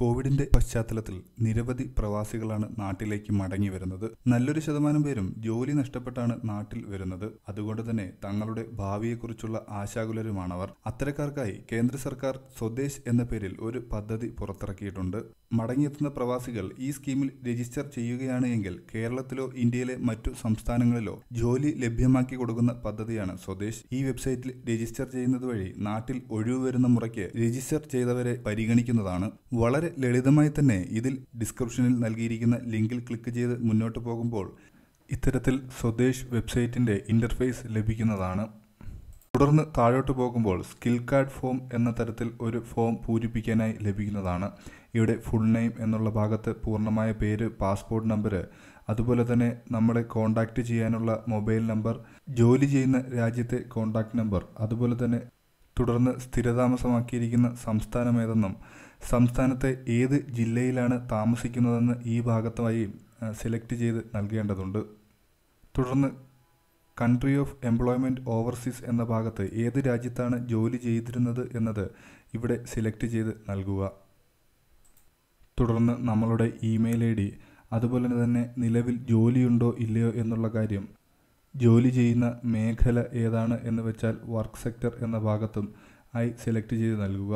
കോവിഡിന്റെ പശ്ചാത്തലത്തിൽ നിരവധി പ്രവാസികളാണ് നാട്ടിലേക്ക് മടങ്ങി വരുന്നത് നല്ലൊരു ശതമാനം പേരും ജോലി നഷ്ടപ്പെട്ടാണ് നാട്ടിൽ വരുന്നത് അതുകൊണ്ട് തന്നെ തങ്ങളുടെ ഭാവിയെക്കുറിച്ചുള്ള ആശാകുലരുമാണവർ അത്തരക്കാർക്കായി കേന്ദ്ര സർക്കാർ സ്വദേശ് എന്ന പേരിൽ ഒരു പദ്ധതി പുറത്തിറക്കിയിട്ടുണ്ട് മടങ്ങിയെത്തുന്ന പ്രവാസികൾ ഈ സ്കീമിൽ രജിസ്റ്റർ ചെയ്യുകയാണ് എങ്കിൽ കേരളത്തിലോ ഇന്ത്യയിലെ മറ്റു സംസ്ഥാനങ്ങളിലോ ജോലി ലഭ്യമാക്കി കൊടുക്കുന്ന പദ്ധതിയാണ് സ്വദേശ് ഈ വെബ്സൈറ്റിൽ രജിസ്റ്റർ ചെയ്യുന്നത് വഴി നാട്ടിൽ ഒഴിവ് വരുന്ന മുറയ്ക്ക് രജിസ്റ്റർ ചെയ്തവരെ പരിഗണിക്കുന്നതാണ് വളരെ ലളിതമായി തന്നെ ഇതിൽ ഡിസ്ക്രിപ്ഷനിൽ നൽകിയിരിക്കുന്ന ലിങ്കിൽ ക്ലിക്ക് ചെയ്ത് മുന്നോട്ട് പോകുമ്പോൾ ഇത്തരത്തിൽ സ്വദേശ് വെബ്സൈറ്റിൻ്റെ ഇൻ്റർഫേസ് ലഭിക്കുന്നതാണ് തുടർന്ന് താഴോട്ട് പോകുമ്പോൾ സ്കിൽ കാർഡ് ഫോം എന്ന തരത്തിൽ ഒരു ഫോം പൂരിപ്പിക്കാനായി ലഭിക്കുന്നതാണ് ഇവിടെ ഫുൾ നെയിം എന്നുള്ള ഭാഗത്ത് പൂർണ്ണമായ പേര് പാസ്പോർട്ട് നമ്പർ അതുപോലെ തന്നെ നമ്മളെ കോൺടാക്റ്റ് ചെയ്യാനുള്ള മൊബൈൽ നമ്പർ ജോലി ചെയ്യുന്ന രാജ്യത്തെ കോൺടാക്റ്റ് നമ്പർ അതുപോലെ തന്നെ തുടർന്ന് സ്ഥിരതാമസമാക്കിയിരിക്കുന്ന സംസ്ഥാനം ഏതെന്നും സംസ്ഥാനത്തെ ഏത് ജില്ലയിലാണ് താമസിക്കുന്നതെന്ന് ഈ ഭാഗത്തായി സെലക്ട് ചെയ്ത് നൽകേണ്ടതുണ്ട് തുടർന്ന് കൺട്രി ഓഫ് എംപ്ലോയ്മെൻറ്റ് ഓവർസീസ് എന്ന ഭാഗത്ത് ഏത് രാജ്യത്താണ് ജോലി ചെയ്തിരുന്നത് എന്നത് ഇവിടെ സെലക്ട് ചെയ്ത് നൽകുക തുടർന്ന് നമ്മളുടെ ഇമെയിൽ ഐ ഡി അതുപോലെ തന്നെ നിലവിൽ ജോലിയുണ്ടോ ഇല്ലയോ എന്നുള്ള കാര്യം ജോലി ചെയ്യുന്ന മേഖല ഏതാണ് എന്ന് വെച്ചാൽ വർക്ക് സെക്ടർ എന്ന ഭാഗത്തും ആയി സെലക്ട് ചെയ്ത് നൽകുക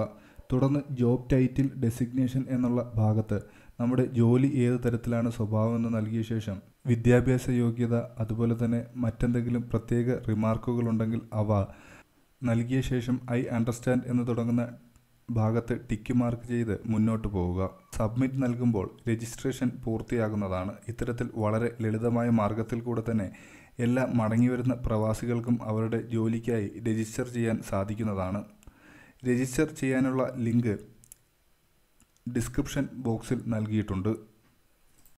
തുടർന്ന് ജോബ് ടൈറ്റിൽ ഡെസിഗ്നേഷൻ എന്നുള്ള ഭാഗത്ത് നമ്മുടെ ജോലി ഏത് തരത്തിലാണ് സ്വഭാവം എന്ന് നൽകിയ ശേഷം വിദ്യാഭ്യാസ യോഗ്യത അതുപോലെ തന്നെ മറ്റെന്തെങ്കിലും പ്രത്യേക റിമാർക്കുകൾ ഉണ്ടെങ്കിൽ അവ നൽകിയ ശേഷം ഐ അണ്ടർസ്റ്റാൻഡ് എന്ന് തുടങ്ങുന്ന ഭാഗത്ത് ടിക്ക് മാർക്ക് ചെയ്ത് മുന്നോട്ട് പോവുക സബ്മിറ്റ് നൽകുമ്പോൾ രജിസ്ട്രേഷൻ പൂർത്തിയാകുന്നതാണ് ഇത്തരത്തിൽ വളരെ ലളിതമായ മാർഗത്തിൽ കൂടെ തന്നെ എല്ലാ മടങ്ങിവരുന്ന പ്രവാസികൾക്കും അവരുടെ ജോലിക്കായി രജിസ്റ്റർ ചെയ്യാൻ സാധിക്കുന്നതാണ് രജിസ്റ്റർ ചെയ്യാനുള്ള ലിങ്ക് ഡിസ്ക്രിപ്ഷൻ ബോക്സിൽ നൽകിയിട്ടുണ്ട്